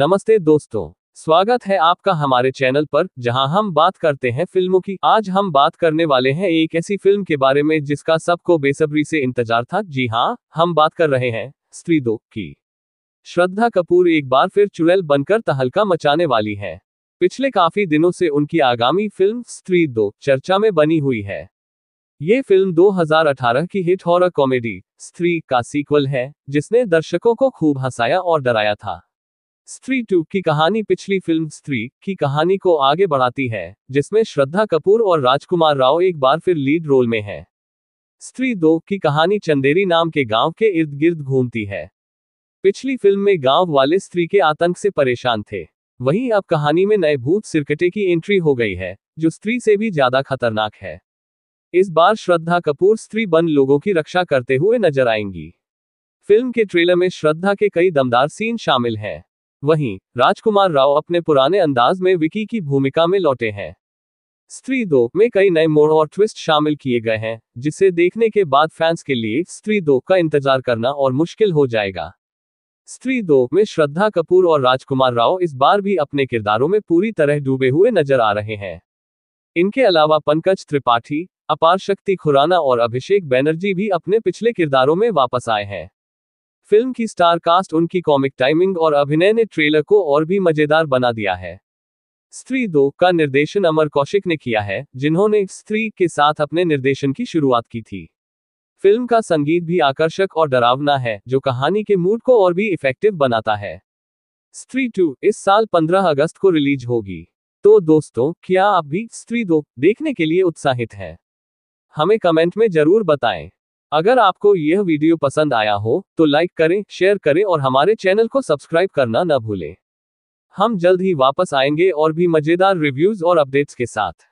नमस्ते दोस्तों स्वागत है आपका हमारे चैनल पर जहां हम बात करते हैं फिल्मों की आज हम बात करने वाले हैं एक ऐसी फिल्म के बारे में जिसका सबको बेसब्री से इंतजार था जी हाँ हम बात कर रहे हैं स्त्री दो की श्रद्धा कपूर एक बार फिर चुड़ैल बनकर तहलका मचाने वाली है पिछले काफी दिनों से उनकी आगामी फिल्म स्त्री दो चर्चा में बनी हुई है ये फिल्म 2018 की हिट हॉरर कॉमेडी स्त्री का सीक्वल है जिसने दर्शकों को खूब हंसाया और डराया था स्त्री टू की कहानी पिछली फिल्म स्त्री की कहानी को आगे बढ़ाती है जिसमें श्रद्धा कपूर और राजकुमार राव एक बार फिर लीड रोल में हैं। स्त्री दो की कहानी चंदेरी नाम के गांव के इर्द गिर्द घूमती है पिछली फिल्म में गांव वाले स्त्री के आतंक से परेशान थे वहीं अब कहानी में नए भूत सिरकटे की एंट्री हो गई है जो स्त्री से भी ज्यादा खतरनाक है इस बार श्रद्धा कपूर स्त्री बन लोगों की रक्षा करते हुए नजर आएंगी फिल्म के ट्रेलर में श्रद्धा के कई दमदार सीन शामिल हैं वहीं राजकुमार राव अपने पुराने अंदाज में विकी की भूमिका में लौटे हैं स्त्री दो में कई नए मोड़ और ट्विस्ट शामिल किए गए हैं जिसे देखने के बाद फैंस के लिए स्त्री दो का इंतजार करना और मुश्किल हो जाएगा स्त्री दो में श्रद्धा कपूर और राजकुमार राव इस बार भी अपने किरदारों में पूरी तरह डूबे हुए नजर आ रहे हैं इनके अलावा पंकज त्रिपाठी अपार शक्ति खुराना और अभिषेक बैनर्जी भी अपने पिछले किरदारों में वापस आए हैं फिल्म की स्टार कास्ट उनकी कॉमिक टाइमिंग और अभिनय ने ट्रेलर को और भी मजेदार बना दिया है स्त्री दो का निर्देशन अमर कौशिक ने किया है जिन्होंने स्त्री के साथ अपने निर्देशन की शुरुआत की थी फिल्म का संगीत भी आकर्षक और डरावना है जो कहानी के मूड को और भी इफेक्टिव बनाता है स्त्री टू इस साल 15 अगस्त को रिलीज होगी तो दोस्तों क्या आप भी स्त्री दो देखने के लिए उत्साहित हैं हमें कमेंट में जरूर बताएं अगर आपको यह वीडियो पसंद आया हो तो लाइक करें शेयर करें और हमारे चैनल को सब्सक्राइब करना न भूलें हम जल्द ही वापस आएंगे और भी मजेदार रिव्यूज और अपडेट्स के साथ